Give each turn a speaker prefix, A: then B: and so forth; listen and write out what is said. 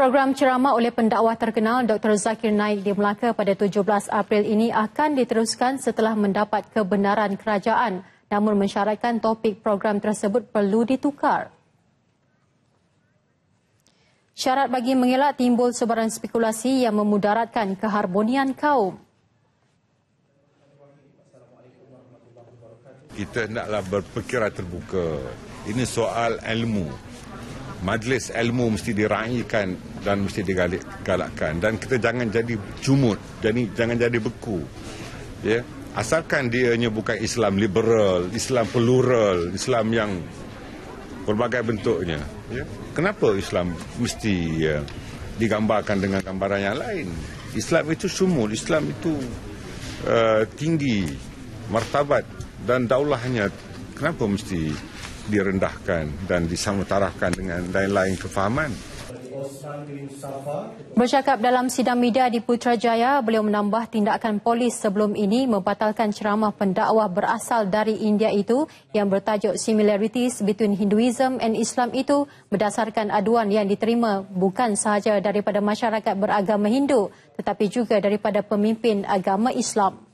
A: Program ceramah oleh pendakwah terkenal Dr. Zakir Naik di Melaka pada 17 April ini akan diteruskan setelah mendapat kebenaran kerajaan namun mensyaratkan topik program tersebut perlu ditukar. Syarat bagi mengelak timbul sebaran spekulasi yang memudaratkan keharmonian kaum.
B: Kita hendaklah berpikiran terbuka. Ini soal ilmu majlis ilmu mesti diraihkan dan mesti digalakkan dan kita jangan jadi cumut jadi jangan jadi beku ya asalkan dianya bukan Islam liberal Islam plural Islam yang berbagai bentuknya ya kenapa Islam mesti ya, digambarkan dengan gambaran yang lain Islam itu sumul Islam itu uh, tinggi martabat dan daulahnya kenapa mesti direndahkan dan disamatarahkan dengan lain-lain kefahaman.
A: Bercakap dalam sidang media di Putrajaya, beliau menambah tindakan polis sebelum ini membatalkan ceramah pendakwah berasal dari India itu yang bertajuk Similarities Between Hinduism and Islam itu berdasarkan aduan yang diterima bukan sahaja daripada masyarakat beragama Hindu tetapi juga daripada pemimpin agama Islam.